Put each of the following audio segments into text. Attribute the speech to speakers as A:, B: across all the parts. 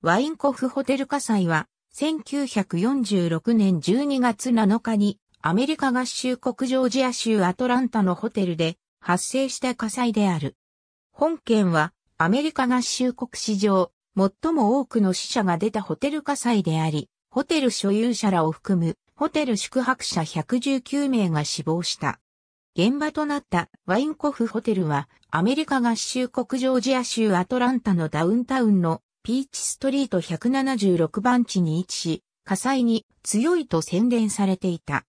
A: ワインコフホテル火災は、1946年12月7日に、アメリカ合衆国ジョージア州アトランタのホテルで発生した火災である。本件は、アメリカ合衆国史上、最も多くの死者が出たホテル火災であり、ホテル所有者らを含む、ホテル宿泊者119名が死亡した。現場となったワインコフホテルはアメリカ合衆国ジョージア州アトランタのダウンタウンのピーチストリート176番地に位置し、火災に強いと宣伝されていた。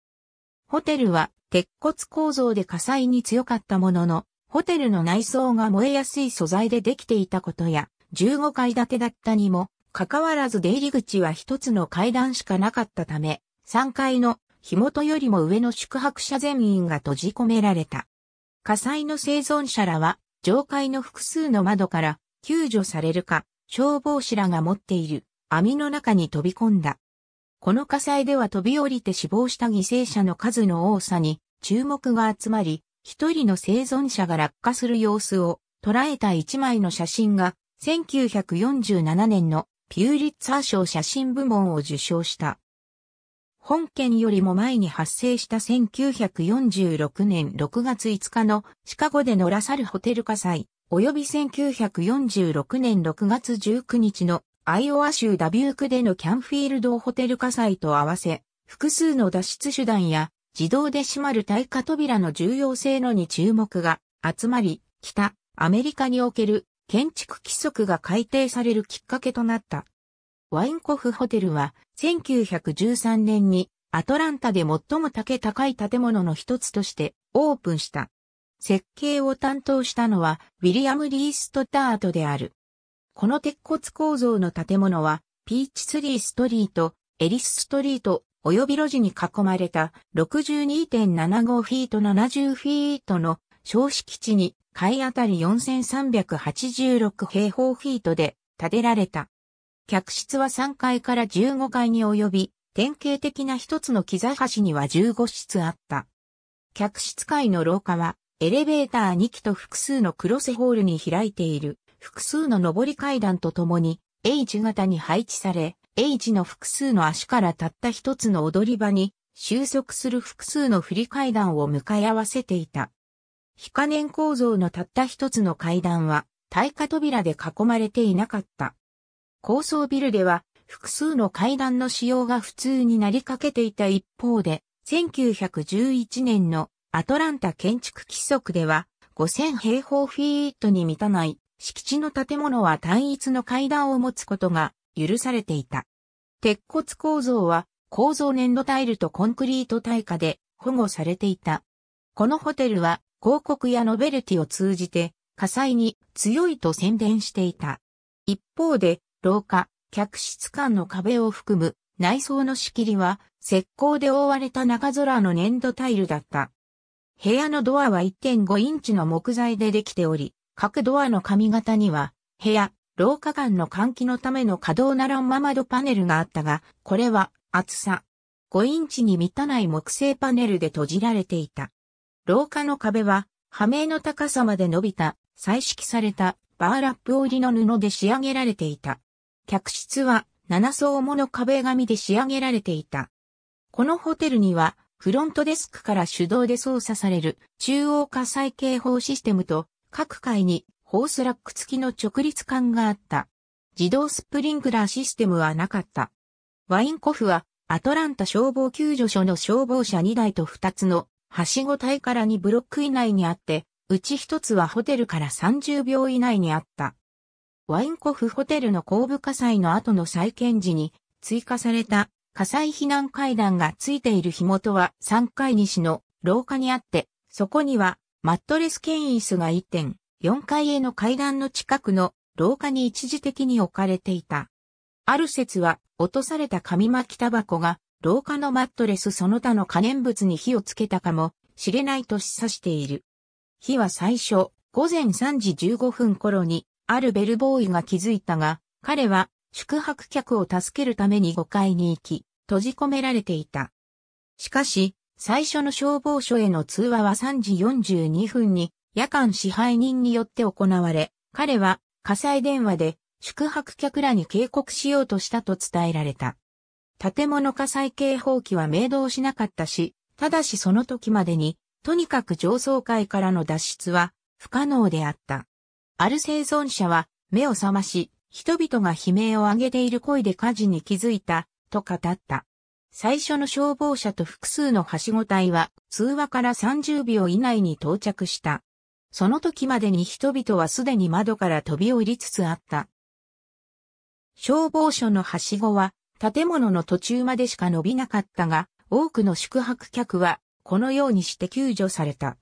A: ホテルは鉄骨構造で火災に強かったものの、ホテルの内装が燃えやすい素材でできていたことや、15階建てだったにも、かかわらず出入り口は一つの階段しかなかったため、3階の火元よりも上の宿泊者全員が閉じ込められた。火災の生存者らは、上階の複数の窓から救助されるか、消防士らが持っている網の中に飛び込んだ。この火災では飛び降りて死亡した犠牲者の数の多さに注目が集まり、一人の生存者が落下する様子を捉えた一枚の写真が1947年のピューリッツァー賞写真部門を受賞した。本件よりも前に発生した1946年6月5日のシカゴでのラサルホテル火災。及び1946年6月19日のアイオワ州ダビュークでのキャンフィールドホテル火災と合わせ、複数の脱出手段や自動で閉まる耐火扉の重要性のに注目が集まり、北アメリカにおける建築規則が改定されるきっかけとなった。ワインコフホテルは1913年にアトランタで最も高い建物の一つとしてオープンした。設計を担当したのはウィリアム・リー・ストタートである。この鉄骨構造の建物は、ピーチツリーストリート、エリスストリート、及び路地に囲まれた62.75フィート70フィートの小敷地に、階あたり4386平方フィートで建てられた。客室は3階から15階に及び、典型的な一つの木座橋には15室あった。客室階の廊下はエレベーター2基と複数のクロスホールに開いている複数の上り階段とともに H 型に配置され、H の複数の足からたった一つの踊り場に収束する複数の振り階段を向かい合わせていた。非可燃構造のたった一つの階段は、耐火扉で囲まれていなかった。高層ビルでは、複数の階段の使用が普通になりかけていた一方で、1911年のアトランタ建築規則では、5000平方フィートに満たない敷地の建物は単一の階段を持つことが許されていた。鉄骨構造は構造粘土タイルとコンクリート耐火で保護されていた。このホテルは広告やノベルティを通じて火災に強いと宣伝していた。一方で廊下、客室間の壁を含む内装の仕切りは石膏で覆われた中空の粘土タイルだった。部屋のドアは1.5インチの木材でできており、各ドアの髪型には、部屋、廊下間の換気のための可動なママドパネルがあったが、これは厚さ5インチに満たない木製パネルで閉じられていた。廊下の壁は、破名の高さまで伸びた、彩色されたバーラップ織りの布で仕上げられていた。客室は7層もの壁紙で仕上げられていた。このホテルにはフロントデスクから手動で操作される中央火災警報システムと各階にホースラック付きの直立管があった。自動スプリンクラーシステムはなかった。ワインコフはアトランタ消防救助所の消防車2台と2つのはしご体から2ブロック以内にあって、うち1つはホテルから30秒以内にあった。ワインコフホテルの後部火災の後の再建時に追加された火災避難階段がついている火元は3階西の廊下にあって、そこにはマットレスケイン椅子が1点、4階への階段の近くの廊下に一時的に置かれていた。ある説は落とされた紙巻きタバコが廊下のマットレスその他の可燃物に火をつけたかもしれないと示唆している。火は最初午前3時15分頃にあるベルボーイが気づいたが、彼は宿泊客を助けるために5階に行き、閉じ込められていた。しかし、最初の消防署への通話は3時42分に夜間支配人によって行われ、彼は火災電話で宿泊客らに警告しようとしたと伝えられた。建物火災警報器は明動しなかったし、ただしその時までに、とにかく上層階からの脱出は不可能であった。ある生存者は目を覚まし、人々が悲鳴を上げている声で火事に気づいたと語った。最初の消防車と複数のはしご隊は通話から30秒以内に到着した。その時までに人々はすでに窓から飛び降りつつあった。消防署のはしごは建物の途中までしか伸びなかったが、多くの宿泊客はこのようにして救助された。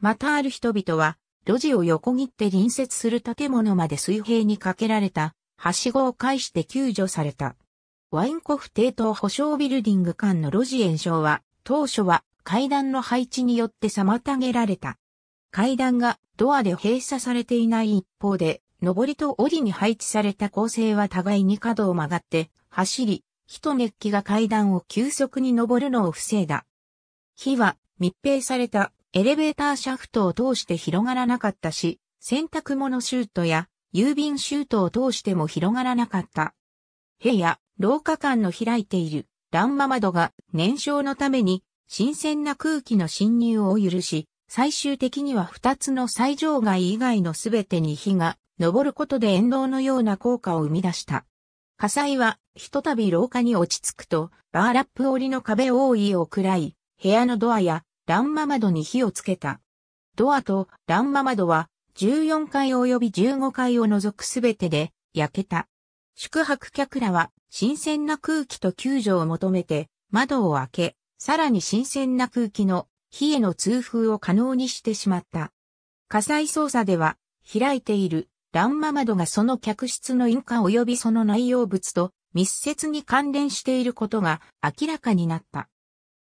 A: またある人々は路地を横切って隣接する建物まで水平にかけられた、はしごを介して救助された。ワインコフ帝東保証ビルディング間の路地延焼は、当初は階段の配置によって妨げられた。階段がドアで閉鎖されていない一方で、上りと折に配置された構成は互いに角を曲がって走り、火と熱気が階段を急速に上るのを防いだ。火は密閉されたエレベーターシャフトを通して広がらなかったし、洗濯物シュートや郵便シュートを通しても広がらなかった。部屋、廊下間の開いている欄間窓が燃焼のために新鮮な空気の侵入を許し、最終的には二つの最上階以外のすべてに火が昇ることで沿道のような効果を生み出した。火災は、ひとたび廊下に落ち着くと、バーラップ折りの壁を覆いを喰らい、部屋のドアや欄間窓に火をつけた。ドアと欄間窓は、14階及び15階を除くすべてで焼けた。宿泊客らは新鮮な空気と救助を求めて窓を開け、さらに新鮮な空気の火への通風を可能にしてしまった。火災捜査では開いている欄間窓がその客室の印鑑及びその内容物と密接に関連していることが明らかになった。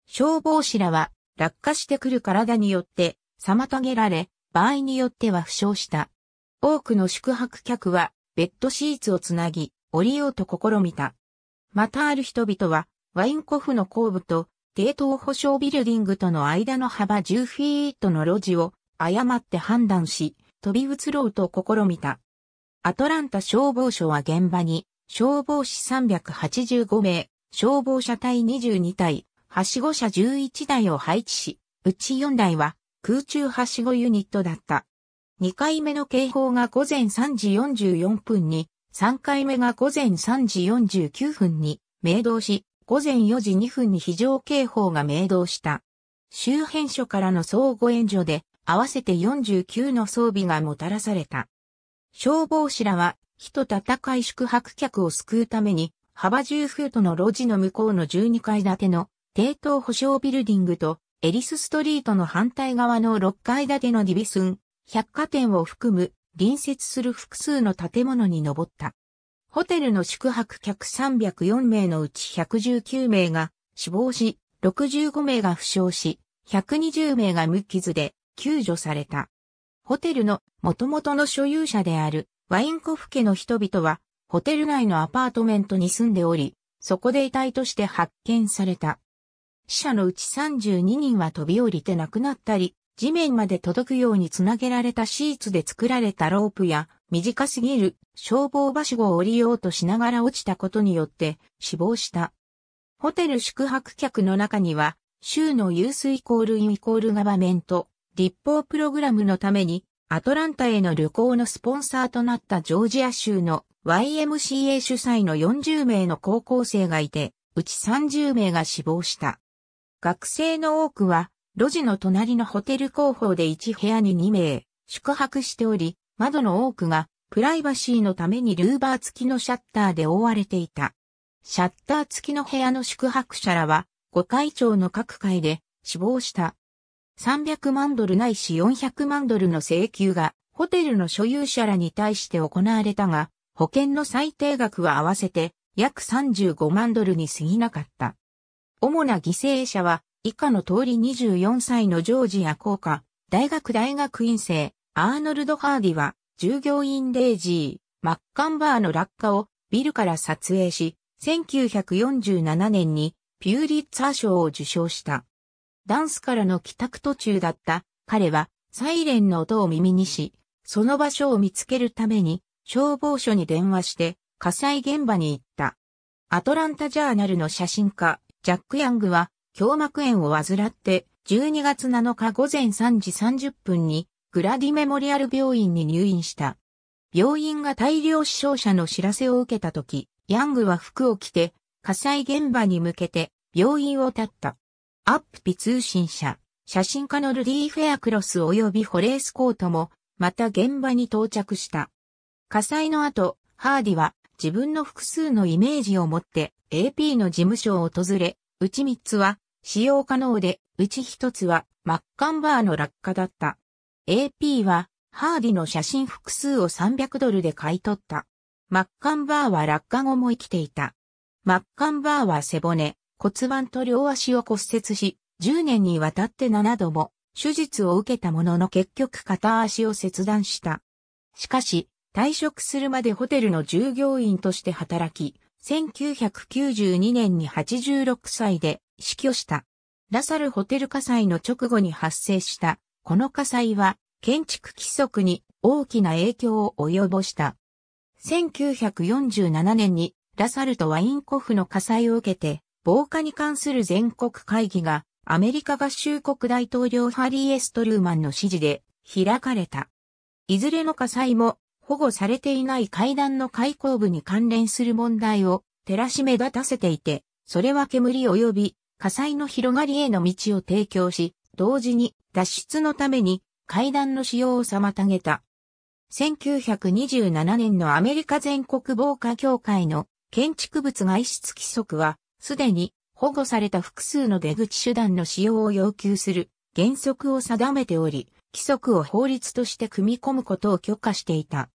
A: 消防士らは落下してくる体によって妨げられ、場合によっては負傷した。多くの宿泊客はベッドシーツをつなぎ、降りようと試みた。またある人々は、ワインコフの後部と、低等保障ビルディングとの間の幅10フィートの路地を誤って判断し、飛び移ろうと試みた。アトランタ消防署は現場に、消防士385名、消防車隊22隊、はしご車11台を配置し、うち4台は空中はしごユニットだった。2回目の警報が午前3時44分に3回目が午前3時49分に明動し、午前4時2分に非常警報が明動した。周辺所からの相互援助で、合わせて49の装備がもたらされた。消防士らは、人戦い宿泊客を救うために、幅10フートの路地の向こうの12階建ての低等保障ビルディングと、エリスストリートの反対側の6階建てのディビスン、百貨店を含む隣接する複数の建物に登った。ホテルの宿泊客304名のうち119名が死亡し、65名が負傷し、120名が無傷で救助された。ホテルの元々の所有者であるワインコフ家の人々はホテル内のアパートメントに住んでおり、そこで遺体として発見された。死者のうち32人は飛び降りて亡くなったり、地面まで届くようにつなげられたシーツで作られたロープや短すぎる消防橋を降りようとしながら落ちたことによって死亡した。ホテル宿泊客の中には、州の有水イコールインイコールガバメント、立法プログラムのために、アトランタへの旅行のスポンサーとなったジョージア州の YMCA 主催の40名の高校生がいて、うち30名が死亡した。学生の多くは路地の隣のホテル広報で1部屋に2名、宿泊しており、窓の多くがプライバシーのためにルーバー付きのシャッターで覆われていた。シャッター付きの部屋の宿泊者らは、5会長の各会で死亡した。300万ドルないし400万ドルの請求が、ホテルの所有者らに対して行われたが、保険の最低額は合わせて約35万ドルに過ぎなかった。主な犠牲者は以下の通り24歳のジョージア工科、大学大学院生、アーノルド・ハーディは、従業員レイジー、マッカンバーの落下をビルから撮影し、1947年にピューリッツァー賞を受賞した。ダンスからの帰宅途中だった彼はサイレンの音を耳にし、その場所を見つけるために消防署に電話して火災現場に行った。アトランタジャーナルの写真家、ジャック・ヤングは胸膜炎を患って、12月7日午前3時30分に、グラディメモリアル病院に入院した。病院が大量死傷者の知らせを受けた時、ヤングは服を着て、火災現場に向けて、病院を立った。アップピ通信社、写真家のルディ・フェアクロス及びホレース・コートも、また現場に到着した。火災の後、ハーディは自分の複数のイメージを持って AP の事務所を訪れ、内つは使用可能で、うち一つはマッカンバーの落下だった。AP はハーディの写真複数を300ドルで買い取った。マッカンバーは落下後も生きていた。マッカンバーは背骨、骨盤と両足を骨折し、10年にわたって7度も手術を受けたものの結局片足を切断した。しかし、退職するまでホテルの従業員として働き、1992年に86歳で死去した。ラサルホテル火災の直後に発生した、この火災は、建築規則に大きな影響を及ぼした。1947年に、ラサルとワインコフの火災を受けて、防火に関する全国会議が、アメリカ合衆国大統領ハリー・エストルーマンの指示で開かれた。いずれの火災も保護されていない階段の開口部に関連する問題を照らし目立たせていて、それは煙及び火災の広がりへの道を提供し、同時に脱出のために階段の使用を妨げた。1927年のアメリカ全国防火協会の建築物外出規則は、すでに保護された複数の出口手段の使用を要求する原則を定めており、規則を法律として組み込むことを許可していた。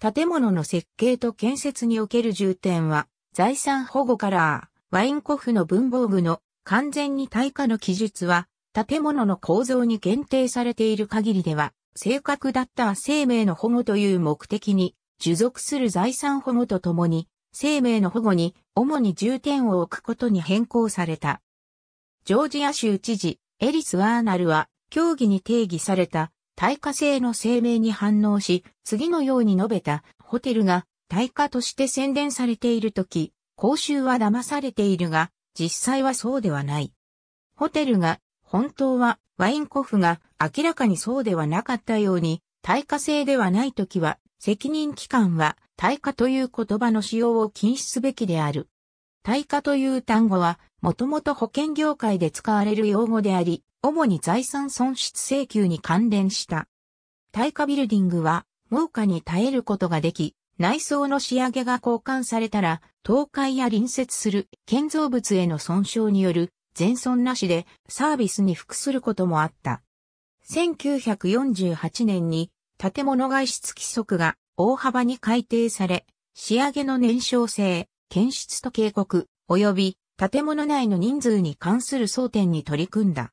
A: 建物の設計と建設における重点は、財産保護からワインコフの文房具の完全に対価の記述は、建物の構造に限定されている限りでは、正確だった生命の保護という目的に、従属する財産保護とともに、生命の保護に主に重点を置くことに変更された。ジョージア州知事、エリス・ワーナルは、協議に定義された対価性の声明に反応し、次のように述べたホテルが対価として宣伝されているとき、公衆は騙されているが、実際はそうではない。ホテルが、本当はワインコフが明らかにそうではなかったように、対価制ではないときは、責任機関は対価という言葉の使用を禁止すべきである。対価という単語は、もともと保険業界で使われる用語であり、主に財産損失請求に関連した。対価ビルディングは、猛火に耐えることができ、内装の仕上げが交換されたら、倒壊や隣接する建造物への損傷による全損なしでサービスに服することもあった。1948年に建物外出規則が大幅に改定され、仕上げの燃焼性、検出と警告、及び建物内の人数に関する争点に取り組んだ。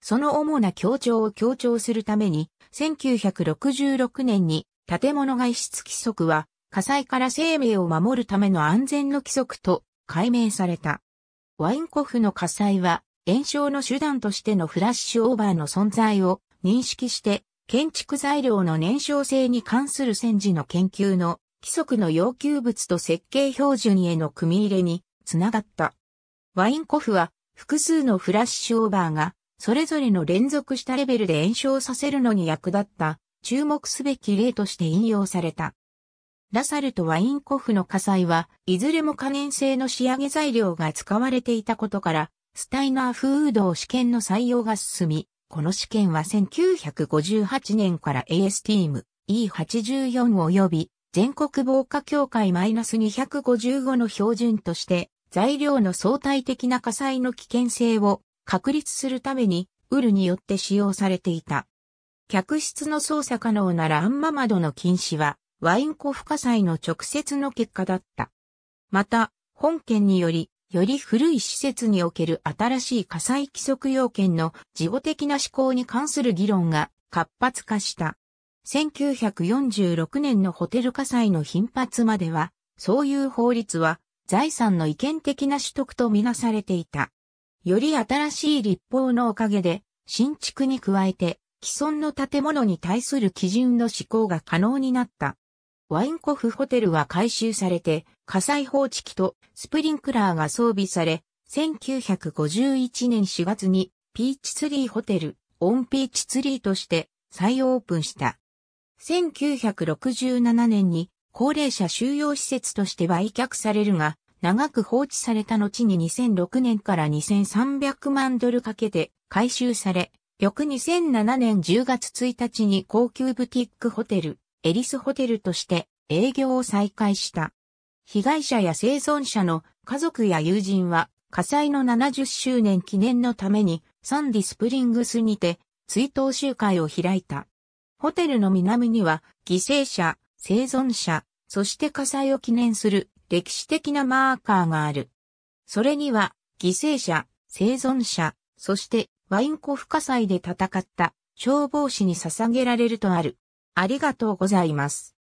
A: その主な協調を強調するために、1966年に建物外出規則は火災から生命を守るための安全の規則と解明された。ワインコフの火災は、炎症の手段としてのフラッシュオーバーの存在を認識して、建築材料の燃焼性に関する戦時の研究の規則の要求物と設計標準への組み入れにつながった。ワインコフは複数のフラッシュオーバーがそれぞれの連続したレベルで炎症させるのに役立った注目すべき例として引用された。ラサルとワインコフの火災は、いずれも可燃性の仕上げ材料が使われていたことから、スタイナーフードを試験の採用が進み、この試験は1958年から AS ティーム E84 及び全国防火協会 -255 の標準として材料の相対的な火災の危険性を確立するためにウルによって使用されていた。客室の操作可能ならアンマ窓の禁止はワインコフ火災の直接の結果だった。また、本件により、より古い施設における新しい火災規則要件の事後的な思考に関する議論が活発化した。1946年のホテル火災の頻発までは、そういう法律は財産の意見的な取得とみなされていた。より新しい立法のおかげで、新築に加えて、既存の建物に対する基準の施行が可能になった。ワインコフホテルは改修されて、火災報知器とスプリンクラーが装備され、1951年4月にピーチツリーホテル、オンピーチツリーとして再オープンした。1967年に高齢者収容施設として売却されるが、長く放置された後に2006年から2300万ドルかけて改修され、翌2007年10月1日に高級ブティックホテル、エリスホテルとして営業を再開した。被害者や生存者の家族や友人は火災の70周年記念のためにサンディスプリングスにて追悼集会を開いた。ホテルの南には犠牲者、生存者、そして火災を記念する歴史的なマーカーがある。それには犠牲者、生存者、そしてワインコフ火災で戦った消防士に捧げられるとある。ありがとうございます。